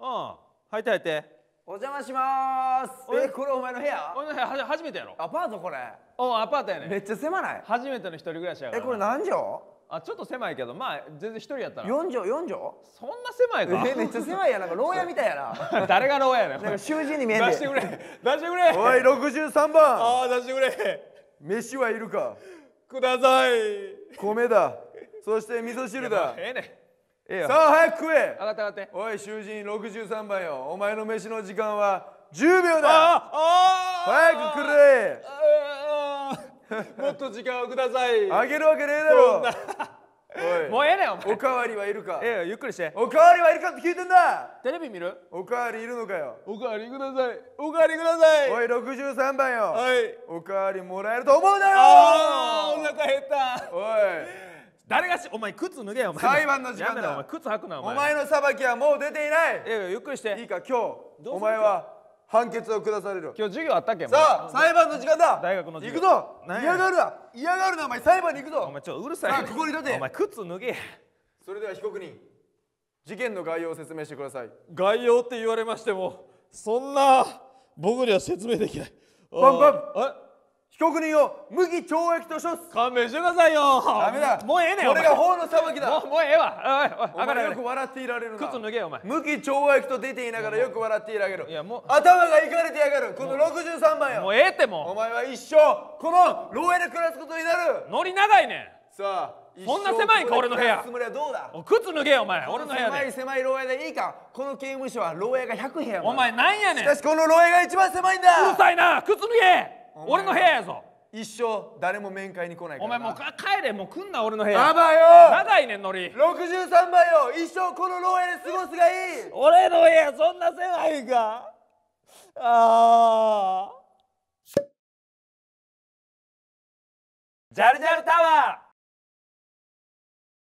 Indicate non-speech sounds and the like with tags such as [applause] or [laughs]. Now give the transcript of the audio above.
うん入って入ってお邪魔しますえこれお前の部屋俺の部屋初めてやろアパートこれおアパートやねめっちゃ狭い初めての一人暮らしやからえこれ何畳あちょっと狭いけどまあ全然一人やったら4畳4畳そんな狭いかえめっちゃ狭いやなんか牢屋みたいやな [laughs] 誰が牢屋やねんなんか囚人に見えん出してくれ出してくれおい63番ああ出してくれ飯はいるかください米だそして味噌汁だええねんええさあ早く食え上がって上がっておい囚人63番よお前の飯の時間は10秒だ早くくれもっと時間をくださいあげるわけねえだろおいもうええねんおかわりはいるかええゆっくりしておかわりはいるかって聞いてんだテレビ見るおかわりいるのかよおかわりくださいおかわりくださいおい63番よはいおかわりもらえると思うなよ誰がしお前靴脱げよお前裁判の時間だお前靴履くなお前お前の裁きはもう出ていないいやいやゆっくりしていいか今日お前は判決を下される今日授業あったっけさあ裁判の時間だ大学の行くぞ嫌がるな嫌がるなお前裁判に行くぞお前ちょっとうるさいさあここに立てお前靴脱げそれでは被告人事件の概要を説明してください概要って言われましてもそんな僕には説明できないバンバンえ被告人を無期懲役と処す勘弁してくださいよダメだもうええねんこれが法の裁きだもうもうええわおいおいお前よく笑っていられるな靴脱げお前無期懲役と出ていながらよく笑っていられるいやもう頭がいかれてやがるこの63万よもうええってもうお前は一生この牢屋で暮らすことになるノリ長いねんさあこんな狭いか俺の部屋靴脱げよお前俺の部屋狭い狭い牢屋でいいかこの刑務所は牢屋が100部屋お前なんやねんしかしこの牢屋が一番狭いんだうるさいな靴脱げ俺の部屋やぞ一生誰も面会に来ないお前もう帰れもう来んな俺の部屋やばいよ長いねんのり63倍よ一生この牢屋で過ごすがいい俺の部屋そんな狭いかああジャルジャルタワー